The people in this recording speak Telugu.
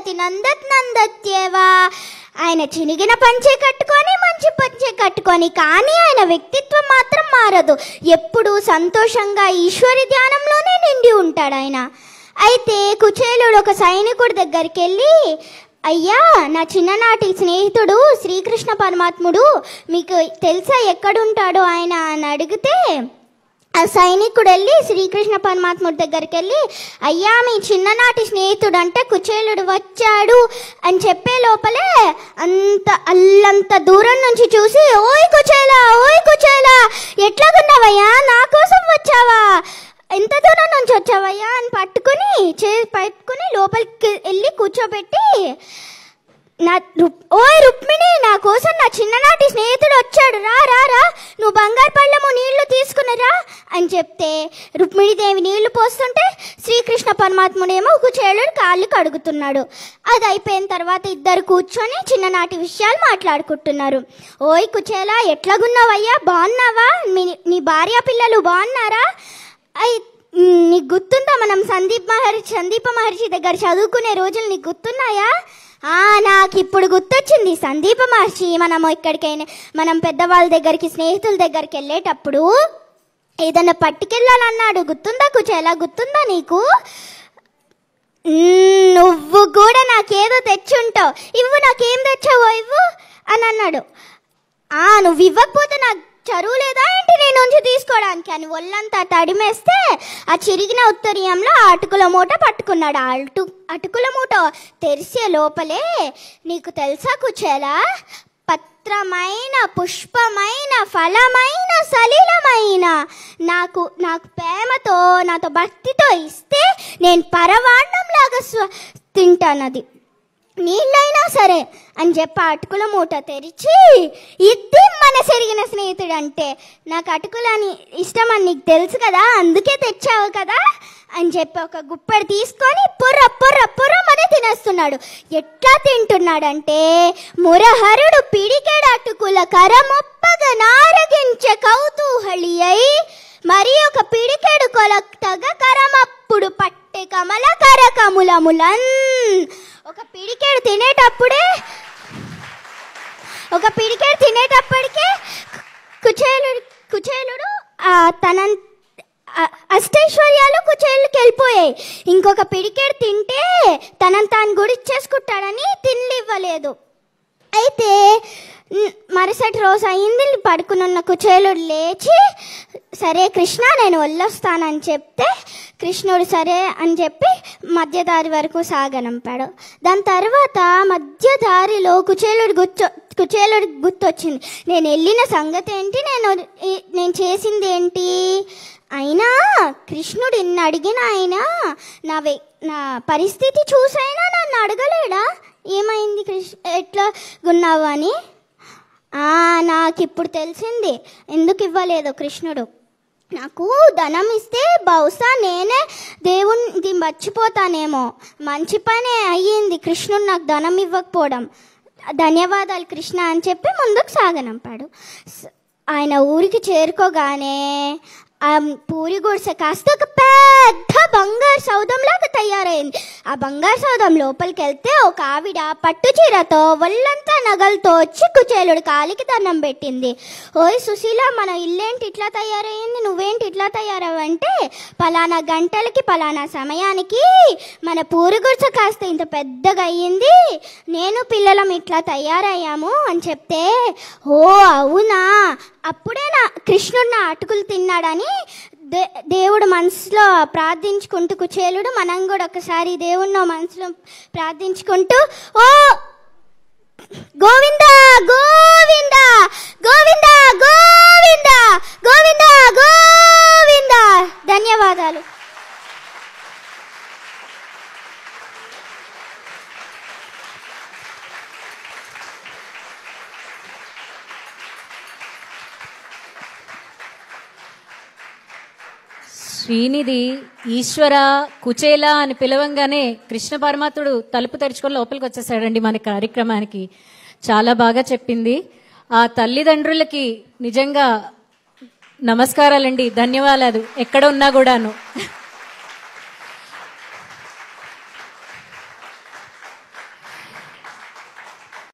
సంగతి నందత్ నందత్యేవా ఆయన చినిగిన పంచే కట్టుకొని మంచి పంచే కట్టుకొని కానీ ఆయన వ్యక్తిత్వం మాత్రం మారదు ఎప్పుడు సంతోషంగా ఈశ్వరి ధ్యానంలోనే నిండి ఉంటాడు ఆయన అయితే కుచేలుడు ఒక సైనికుడి దగ్గరికి వెళ్ళి అయ్యా నా చిన్ననాటి స్నేహితుడు శ్రీకృష్ణ పరమాత్ముడు మీకు తెలుసా ఎక్కడుంటాడో ఆయన అని అడిగితే ఆ సైనికుడు వెళ్ళి శ్రీకృష్ణ పరమాత్ముడి దగ్గరికి వెళ్ళి అయ్యా మీ చిన్ననాటి స్నేహితుడు అంటే కుచేలుడు వచ్చాడు అని చెప్పే లోపలే అంత అల్లంత దూరం నుంచి చూసి ఓయ్ కుచేలా ఓయ్ కుచేలా ఎట్లాగున్నావయ్యా నా కోసం వచ్చావా ఎంత దూరం నుంచి వచ్చావయ్యా అని పట్టుకుని చే పట్టుకుని లోపలికి వెళ్ళి కూర్చోబెట్టి నా ఓయ్ రుక్మిణి కోసం నా చిన్ననాటి స్నేహితుడు వచ్చాడు రా రా రా నువ్వు బంగారు పళ్ళము నీళ్లు తీసుకునిరా అని చెప్తే రుక్మిణిదేవి నీళ్లు పోస్తుంటే శ్రీకృష్ణ పరమాత్ముడేమో కుచేళుడు కాళ్ళు కడుగుతున్నాడు అది అయిపోయిన తర్వాత ఇద్దరు కూర్చొని చిన్ననాటి విషయాలు మాట్లాడుకుంటున్నారు ఓయ్ కుచేలా ఎట్లాగున్నావయ్యా బాగున్నావా మీ నీ భార్య పిల్లలు బాగున్నారా అయితే నీకు గుర్తుందా మనం సందీప్ మహర్షి సందీప మహర్షి దగ్గర చదువుకునే రోజులు నీకు గుర్తున్నాయా నాకు ఇప్పుడు గుర్తొచ్చింది సందీప మహర్షి మనం ఎక్కడికైనా మనం పెద్దవాళ్ళ దగ్గరికి స్నేహితుల దగ్గరికి వెళ్ళేటప్పుడు ఏదైనా పట్టుకెళ్ళాలన్నాడు గుర్తుందా కూర్చో ఎలా గుర్తుందా నీకు నువ్వు కూడా నాకేదో తెచ్చుంటావు ఇవ్వు నాకేం తెచ్చావో ఇవ్వు అని అన్నాడు నువ్వు ఇవ్వకపోతే నాకు చదువు లేదా నీ నుంచి తీసుకోవడానికి అని ఒళ్ళంతా తడిమేస్తే ఆ చిరిగిన ఉత్తరీయంలో అటుకుల మూట పట్టుకున్నాడు అటు అటుకుల మూట తెరిసే లోపలే నీకు తెలుసా కూర్చోలా పత్రమైన పుష్పమైన ఫలమైన సలీలమైన నాకు నాకు ప్రేమతో నాతో భక్తితో ఇస్తే నేను పరవాణంలాగా స్వ తింటానది నీళ్ళైనా సరే అని చెప్పి అటుకుల మూట తెరిచి ఇది మన సెరిగిన స్నేహితుడు అంటే నాకు అటుకులని ఇష్టం అని నీకు తెలుసు కదా అందుకే తెచ్చావు కదా అని చెప్పి ఒక గుప్పెడు తీసుకొని పొర్ర పొర్ర మన తినేస్తున్నాడు ఎట్లా తింటున్నాడంటే మురహరుడు పిడికేడు అటుకుల కరమొప్పగ నారగించే కౌతూహళి అయి మరి ఒక పిడికెడు కొలక్తగా కరమప్పుడు పట్టే కమల కరకములములన్ ఒక పిడికె పిడికెడు తినేటప్పుడే ఒక పిడికెడు తినేటప్పటికే కుచేలుడు కుచేలుడు తన అష్టైశ్వర్యాలు కుచేళ్ళకి వెళ్ళిపోయాయి ఇంకొక పిడికేడు తింటే తనని తాను గుడి చేసుకుంటాడని తిండి ఇవ్వలేదు అయితే మరుసటి రోజు అయింది పడుకునున్న కుచేలుడు లేచి సరే కృష్ణ నేను వెళ్ళొస్తానని చెప్తే కృష్ణుడు సరే అని చెప్పి మధ్యదారి వరకు సాగనంపాడు దాని తర్వాత మధ్యదారిలో కుచేలుడు గుర్చో కుచేలుడు గుర్తొచ్చింది నేను వెళ్ళిన సంగతి ఏంటి నేను నేను చేసింది ఏంటి అయినా కృష్ణుడు ఇన్ని అడిగిన ఆయన నా నా పరిస్థితి చూసైనా నన్ను అడగలేడా ఏమైంది కృష్ణ ఎట్లా ఉన్నావు అని నాకు ఇప్పుడు తెలిసింది ఎందుకు ఇవ్వలేదు కృష్ణుడు నాకు ధనం ఇస్తే బహుశా నేనే దేవుడి మర్చిపోతానేమో మంచి పనే అయ్యింది కృష్ణుడు నాకు ధనం ఇవ్వకపోవడం ధన్యవాదాలు కృష్ణ అని చెప్పి ముందుకు సాగనంపాడు ఆయన ఊరికి చేరుకోగానే ఆ పూరి గుడిసె కాస్త ఒక పెద్ద బంగారు లాగా తయారైంది ఆ బంగారు సౌదం లోపలికి వెళ్తే ఒక ఆవిడ పట్టు చీరతో ఒళ్ళంతా నగలతో చిక్కుచేలుడు కాలికి దండం పెట్టింది ఓయ్ సుశీల మన ఇల్లేంటి ఇట్లా తయారైంది నువ్వేంటి ఇట్లా తయారవంటే పలానా గంటలకి పలానా సమయానికి మన పూరి గుడిసె కాస్త ఇంత పెద్దగా అయ్యింది నేను పిల్లలం ఇట్లా తయారయ్యాము అని చెప్తే ఓ అవునా అప్పుడే నా కృష్ణుడిన అటుకులు తిన్నాడని దే దేవుడు మనసులో ప్రార్థించుకుంటూ కుచేలుడు మనం కూడా ఒకసారి దేవుణ్ణి మనసులో ప్రార్థించుకుంటూ ఓ గోవింద గోవింద గోవింద గోవింద గోవింద గోవింద ధన్యవాదాలు శ్రీనిధి ఈశ్వర కుచేల అని పిలవంగానే కృష్ణ పరమాత్ముడు తలుపు తెరుచుకొని లోపలికి వచ్చేసాడండి మన కార్యక్రమానికి చాలా బాగా చెప్పింది ఆ తల్లిదండ్రులకి నిజంగా నమస్కారాలండి ధన్యవాదాలు ఎక్కడ ఉన్నా కూడాను